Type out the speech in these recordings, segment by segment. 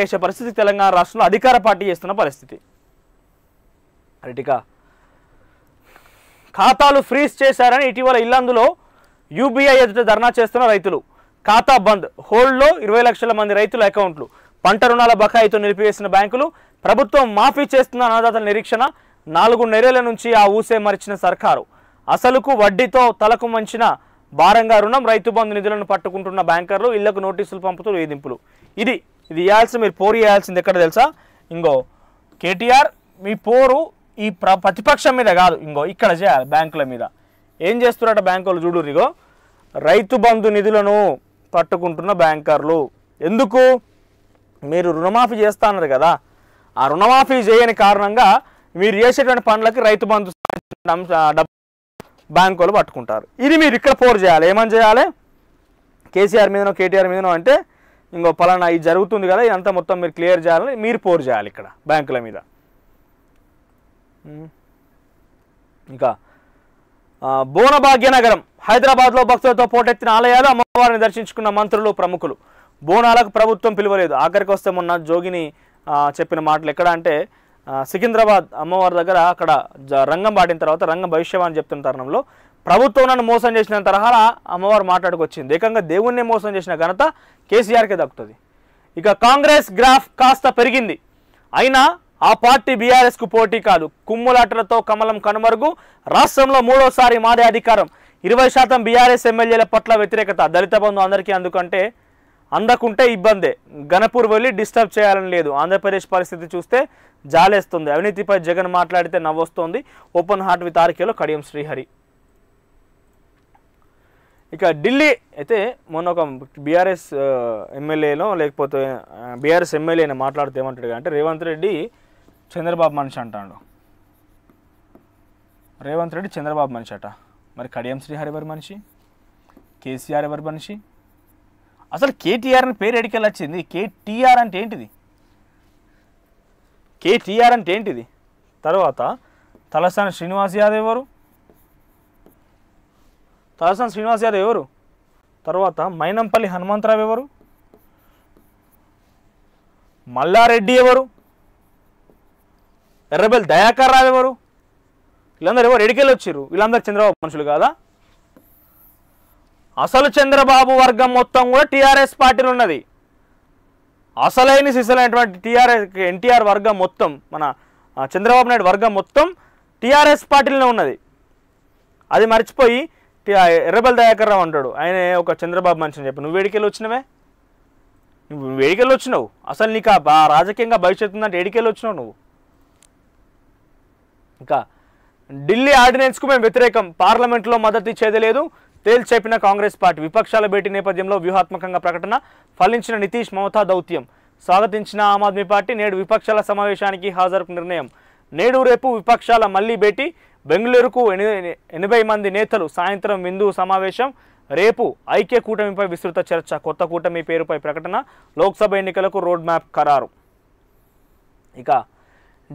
చేసే పరిస్థితి తెలంగాణ రాష్ట్రంలో అధికార పార్టీ చేస్తున్న పరిస్థితి అరటిక ఖాతాలు ఫ్రీజ్ చేశారని ఇటీవల ఇల్లందులో యూబీఐ ఎదుట ధర్నా చేస్తున్న రైతులు ఖాతా బంద్ హోల్డ్లో ఇరవై లక్షల మంది రైతుల అకౌంట్లు పంట రుణాల బకాయితో నిలిపివేసిన బ్యాంకులు ప్రభుత్వం మాఫీ చేస్తున్న అన్నదాతల నిరీక్షణ నాలుగు నెలల నుంచి ఆ ఊసే మరిచిన సర్కారు అసలుకు వడ్డీతో తలకు మంచిన భారంగా రుణం రైతు బంధు నిధులను పట్టుకుంటున్న బ్యాంకర్లు ఇళ్లకు నోటీసులు పంపుతూ వేధింపులు ఇది ఇది ఇవ్వాల్సి మీరు పోరు ఇవ్వాల్సింది ఎక్కడ తెలుసా ఇంకో కేటీఆర్ మీ పోరు ఈ ప్ర ప్రతిపక్షం మీద కాదు ఇంకో ఇక్కడ చేయాలి బ్యాంకుల మీద ఏం చేస్తున్నారట బ్యాంకులు చూడు ఇగో రైతు బంధు నిధులను పట్టుకుంటున్న బ్యాంకర్లు ఎందుకు మీరు రుణమాఫీ చేస్తున్నారు కదా ఆ రుణమాఫీ చేయని కారణంగా మీరు చేసేటువంటి పనులకి రైతు బంధు బ్యాంక్ వాళ్ళు పట్టుకుంటారు ఇది మీరు ఇక్కడ ఫోర్ చేయాలి ఏమని చేయాలి కేసీఆర్ మీదనో కేటీఆర్ మీదనో అంటే ఇంకో పలానా ఇది జరుగుతుంది కదా ఇదంతా మొత్తం మీరు క్లియర్ చేయాలని మీరు ఫోర్ చేయాలి ఇక్కడ బ్యాంకుల మీద ఇంకా బోనభాగ్యనగరం హైదరాబాద్లో భక్తులతో పోటెత్తిన ఆలయాలు అమ్మవారిని దర్శించుకున్న మంత్రులు ప్రముఖులు బోనాలకు ప్రభుత్వం పిలువలేదు ఆఖరికి వస్తే మొన్న జోగిని చెప్పిన మాటలు ఎక్కడ అంటే సికింద్రాబాద్ అమ్మవారి దగ్గర అక్కడ రంగం పాడిన తర్వాత రంగం భవిష్యవాణి చెప్తున్న తరుణంలో ప్రభుత్వం నన్ను మోసం చేసిన తరహాలో అమ్మవారు మాట్లాడుకొచ్చింది ఏకంగా దేవుణ్ణి మోసం చేసిన ఘనత కేసీఆర్కే దక్కుతుంది ఇక కాంగ్రెస్ గ్రాఫ్ కాస్త పెరిగింది అయినా ఆ పార్టీ బీఆర్ఎస్కు పోటీ కాదు కుమ్ములాటలతో కమలం కనుమరుగు రాష్ట్రంలో మూడోసారి మాదే అధికారం ఇరవై శాతం బీఆర్ఎస్ ఎమ్మెల్యేల పట్ల వ్యతిరేకత దళిత బంధు అందరికీ అందుకంటే అందకుంటే ఇబ్బందే గణపూర్ వెళ్ళి డిస్టర్బ్ చేయాలని లేదు ఆంధ్రప్రదేశ్ పరిస్థితి చూస్తే జాలేస్తుంది అవినీతిపై జగన్ మాట్లాడితే నవ్వొస్తోంది ఓపెన్ హార్ట్ విత్ ఆర్కేలో కడియం శ్రీహరి ఇక ఢిల్లీ అయితే మొన్న ఒక బీఆర్ఎస్ ఎమ్మెల్యేలో లేకపోతే బీఆర్ఎస్ ఎమ్మెల్యేని మాట్లాడితే ఏమంటాడు అంటే రేవంత్ రెడ్డి చంద్రబాబు మనిషి అంటాడు రేవంత్ రెడ్డి చంద్రబాబు మనిషి అట మరి కడియం శ్రీహరి ఎవరి మనిషి కేసీఆర్ ఎవరి మనిషి అసలు కేటీఆర్ అని పేరు ఎడికెళ్ళి వచ్చింది కేటీఆర్ అంటే ఏంటిది కేటీఆర్ అంటే ఏంటిది తర్వాత తలసాని శ్రీనివాస్ యాదవ్ ఎవరు తలసాని శ్రీనివాస్ యాదవ్ ఎవరు తర్వాత మైనంపల్లి హనుమంతరావు ఎవరు మల్లారెడ్డి ఎవరు ఎర్రబెల్ దయాకర్ రావు ఎవరు వీళ్ళందరూ ఎవరు ఎడికెళ్ళి వచ్చారు వీళ్ళందరూ చంద్రబాబు మనుషులు కాదా అసలు చంద్రబాబు వర్గం మొత్తం కూడా టీఆర్ఎస్ పార్టీలు ఉన్నది అసలైన సిసలైనటువంటి టీఆర్ఎస్ ఎన్టీఆర్ వర్గం మొత్తం మన చంద్రబాబు నాయుడు వర్గం మొత్తం టీఆర్ఎస్ పార్టీలోనే ఉన్నది అది మర్చిపోయి ఎర్రబెల్ దయాకర్ రావు అంటాడు ఆయన ఒక చంద్రబాబు మనిషి అని చెప్పి నువ్వు వేడికెళ్ళి వచ్చినవే నువ్వు వేడికెళ్ళి వచ్చినావు అసలు నీకు ఆ రాజకీయంగా భవిష్యత్తు ఉందంటే వేడికెళ్ళి వచ్చినావు నువ్వు ఇంకా ఢిల్లీ ఆర్డినెన్స్కు మేము వ్యతిరేకం పార్లమెంట్లో మద్దతు ఇచ్చేది లేదు తేల్చేపిన కాంగ్రెస్ పార్టీ విపక్షాల భేటీ నేపథ్యంలో వ్యూహాత్మకంగా ప్రకటన ఫలించిన నితీష్ మమతా దౌత్యం స్వాగతించిన ఆమ్ ఆద్మీ పార్టీ నేడు విపక్షాల సమావేశానికి హాజరు నిర్ణయం నేడు రేపు విపక్షాల మళ్లీ భేటీ బెంగళూరుకు ఎనభై మంది నేతలు సాయంత్రం విందు సమావేశం రేపు ఐక్య కూటమిపై విస్తృత చర్చ కొత్త కూటమి పేరుపై ప్రకటన లోక్సభ ఎన్నికలకు రోడ్ మ్యాప్ ఖరారు ఇక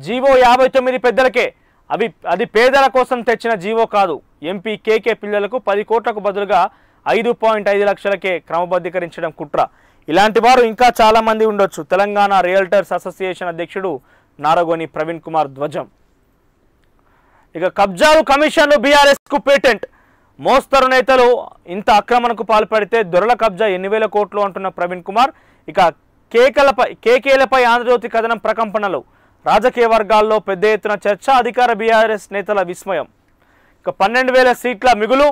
జీవో యాభై తొమ్మిది పెద్దలకే అవి అది పేదల కోసం తెచ్చిన జీవో కాదు ఎంపీ కేకే పిల్లలకు పది కోట్లకు బదులుగా ఐదు పాయింట్ ఐదు లక్షలకే క్రమబద్ధీకరించడం కుట్ర ఇలాంటి వారు ఇంకా చాలామంది ఉండొచ్చు తెలంగాణ రియల్టర్స్ అసోసియేషన్ అధ్యక్షుడు నారగోని ప్రవీణ్ కుమార్ ధ్వజం ఇక కబ్జాలు కమిషన్లు బీఆర్ఎస్కు పేటెంట్ మోస్తరు నేతలు ఇంత ఆక్రమణకు పాల్పడితే దొరల కబ్జా ఎన్ని వేల కోట్లు అంటున్న ప్రవీణ్ కుమార్ ఇక కేకలపై కేకేలపై ఆంధ్రజ్యోతి కథనం ప్రకంపనలు రాజకీయ వర్గాల్లో పెద్ద ఎత్తున చర్చ అధికార బీఆర్ఎస్ నేతల విస్మయం ఇక పన్నెండు వేల సీట్ల మిగులు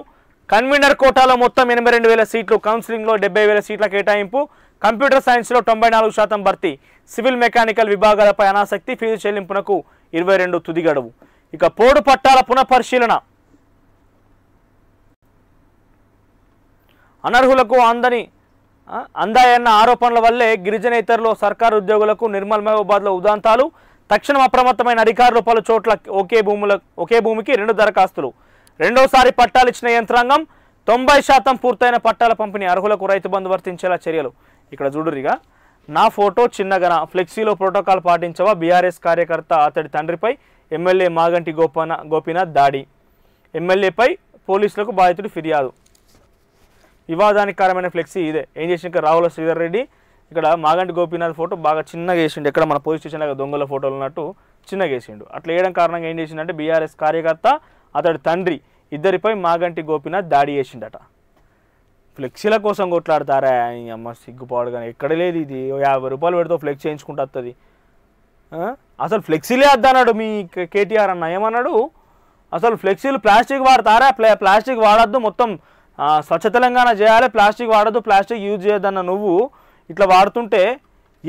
కన్వీనర్ కోటాలో మొత్తం ఎనభై రెండు వేల సీట్లు కౌన్సిలింగ్లో డెబ్బై వేల సీట్ల కేటాయింపు కంప్యూటర్ సైన్స్లో తొంభై నాలుగు శాతం భర్తీ సివిల్ మెకానికల్ విభాగాలపై అనాసక్తి ఫీజు చెల్లింపునకు ఇరవై రెండు తుది గడువు ఇక పోడు పట్టాల పునఃపరిశీలన అనర్హులకు అందని అందాయన్న ఆరోపణల వల్లే ఇతరులు సర్కారు ఉద్యోగులకు నిర్మల్ మహబూబాద్లో ఉదాంతాలు తక్షణం అప్రమత్తమైన అధికారులు పలు చోట్ల ఒకే భూముల ఒకే భూమికి రెండు దరఖాస్తులు రెండోసారి పట్టాలు ఇచ్చిన యంత్రాంగం తొంభై శాతం పూర్తయిన పట్టాల పంపిణీ అర్హులకు రైతు బంధు వర్తించేలా చర్యలు ఇక్కడ చూడురిగా నా ఫోటో చిన్నగన ఫ్లెక్సీలో ప్రోటోకాల్ పాటించవా బీఆర్ఎస్ కార్యకర్త అతడి తండ్రిపై ఎమ్మెల్యే మాగంటి గోపన గోపీనాథ్ దాడి ఎమ్మెల్యేపై పోలీసులకు బాధితుడి ఫిర్యాదు వివాదానికి కారణమైన ఫ్లెక్సీ ఇదే ఏం చేసిన రావుల శ్రీధర్ రెడ్డి ఇక్కడ మాగంటి గోపీనాథ్ ఫోటో బాగా చిన్నగా వేసిండు ఇక్కడ మన పోలీస్ స్టేషన్ లాగా దొంగల ఫోటోలు ఉన్నట్టు చిన్నగా వేసిండు అట్లా వేయడం కారణంగా ఏం చేసిండే బీఆర్ఎస్ కార్యకర్త అతడి తండ్రి ఇద్దరిపై మాగంటి గోపీనాథ్ దాడి చేసిండట ఫ్లెక్సీల కోసం కొట్లాడతారా అమ్మ సిగ్గుపాడు కానీ ఎక్కడ లేదు ఇది యాభై రూపాయలు పెడితే ఫ్లెక్స్ చేయించుకుంటూ వస్తుంది అసలు ఫ్లెక్సీలే వద్దన్నాడు మీ కేటీఆర్ అన్న ఏమన్నాడు అసలు ఫ్లెక్సీలు ప్లాస్టిక్ వాడతారా ప్లా ప్లాస్టిక్ వాడద్దు మొత్తం స్వచ్ఛ తెలంగాణ చేయాలి ప్లాస్టిక్ వాడద్దు ప్లాస్టిక్ యూజ్ చేయొద్దన్న నువ్వు ఇట్లా వాడుతుంటే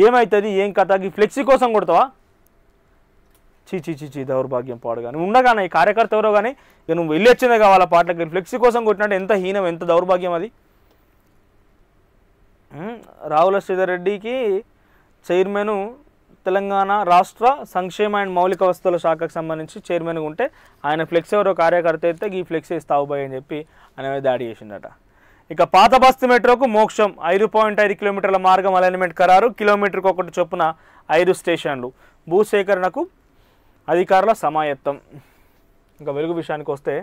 ఏమవుతుంది ఏం కథ ఈ ఫ్లెక్సీ కోసం కొడతావా చీ చీ చీ చీ దౌర్భాగ్యం పాడు కానీ ఉండగానే కార్యకర్త ఎవరో కానీ ఇక నువ్వు వచ్చిందే కావాలా పాటలకి ఫ్లెక్సీ కోసం కొట్టినట్టు ఎంత హీనం ఎంత దౌర్భాగ్యం అది రావుల రెడ్డికి చైర్మన్ తెలంగాణ రాష్ట్ర సంక్షేమ అండ్ మౌలిక వస్తువుల శాఖకు సంబంధించి చైర్మన్గా ఉంటే ఆయన ఫ్లెక్స్ ఎవరో కార్యకర్త అయితే ఈ ఫ్లెక్స్ ఇస్తావు తాగుబాయి అని చెప్పి ఆయన దాడి చేసిండట ఇక పాత బస్తీ మెట్రోకు మోక్షం ఐదు పాయింట్ ఐదు కిలోమీటర్ల మార్గం అలైన్మెంట్ ఖరారు కిలోమీటర్కు ఒకటి చొప్పున ఐదు స్టేషన్లు భూసేకరణకు అధికారుల సమాయత్తం ఇంకా వెలుగు విషయానికి వస్తే